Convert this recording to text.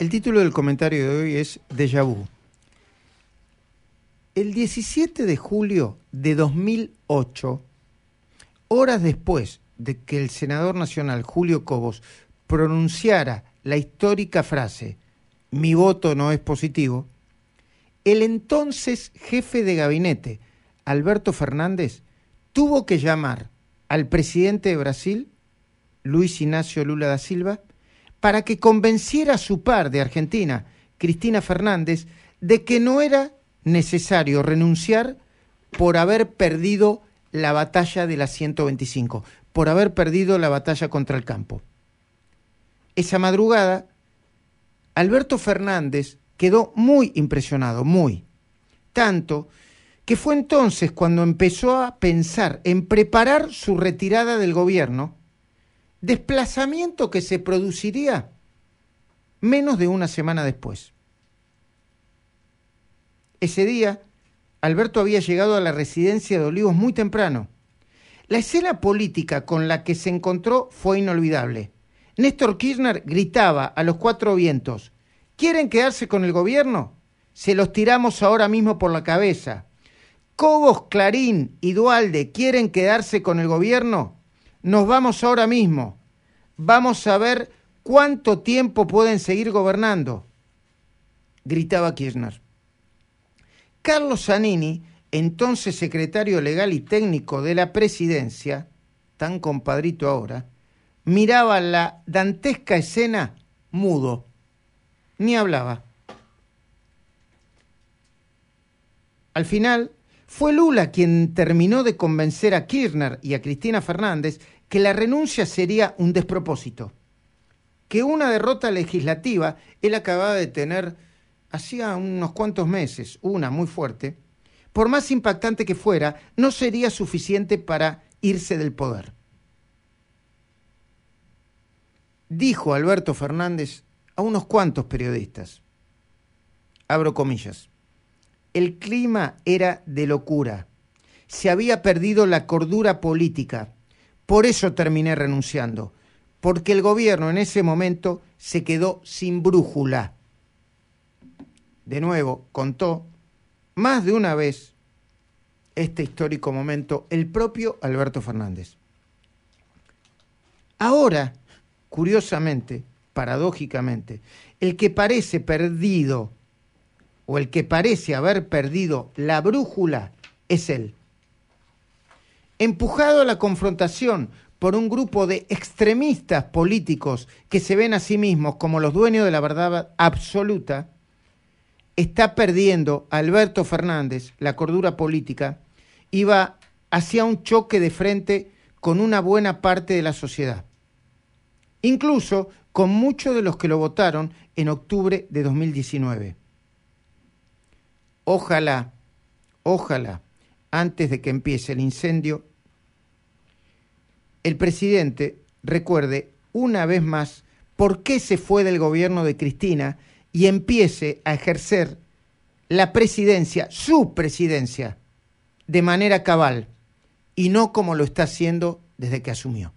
El título del comentario de hoy es Deja vu. El 17 de julio de 2008, horas después de que el senador nacional Julio Cobos pronunciara la histórica frase Mi voto no es positivo, el entonces jefe de gabinete, Alberto Fernández, tuvo que llamar al presidente de Brasil, Luis Ignacio Lula da Silva, para que convenciera a su par de Argentina, Cristina Fernández, de que no era necesario renunciar por haber perdido la batalla de la 125, por haber perdido la batalla contra el campo. Esa madrugada, Alberto Fernández quedó muy impresionado, muy, tanto que fue entonces cuando empezó a pensar en preparar su retirada del gobierno, desplazamiento que se produciría menos de una semana después. Ese día, Alberto había llegado a la residencia de Olivos muy temprano. La escena política con la que se encontró fue inolvidable. Néstor Kirchner gritaba a los cuatro vientos, ¿quieren quedarse con el gobierno? Se los tiramos ahora mismo por la cabeza. Cobos, Clarín y Dualde quieren quedarse con el gobierno, nos vamos ahora mismo. Vamos a ver cuánto tiempo pueden seguir gobernando, gritaba Kirchner. Carlos Zanini, entonces secretario legal y técnico de la presidencia, tan compadrito ahora, miraba la dantesca escena mudo, ni hablaba. Al final, fue Lula quien terminó de convencer a Kirchner y a Cristina Fernández que la renuncia sería un despropósito, que una derrota legislativa él acababa de tener hacía unos cuantos meses, una muy fuerte, por más impactante que fuera, no sería suficiente para irse del poder. Dijo Alberto Fernández a unos cuantos periodistas, abro comillas, el clima era de locura. Se había perdido la cordura política. Por eso terminé renunciando, porque el gobierno en ese momento se quedó sin brújula. De nuevo, contó más de una vez este histórico momento el propio Alberto Fernández. Ahora, curiosamente, paradójicamente, el que parece perdido o el que parece haber perdido la brújula es él. Empujado a la confrontación por un grupo de extremistas políticos que se ven a sí mismos como los dueños de la verdad absoluta, está perdiendo Alberto Fernández la cordura política y va hacia un choque de frente con una buena parte de la sociedad, incluso con muchos de los que lo votaron en octubre de 2019. Ojalá, ojalá, antes de que empiece el incendio, el presidente recuerde una vez más por qué se fue del gobierno de Cristina y empiece a ejercer la presidencia, su presidencia, de manera cabal y no como lo está haciendo desde que asumió.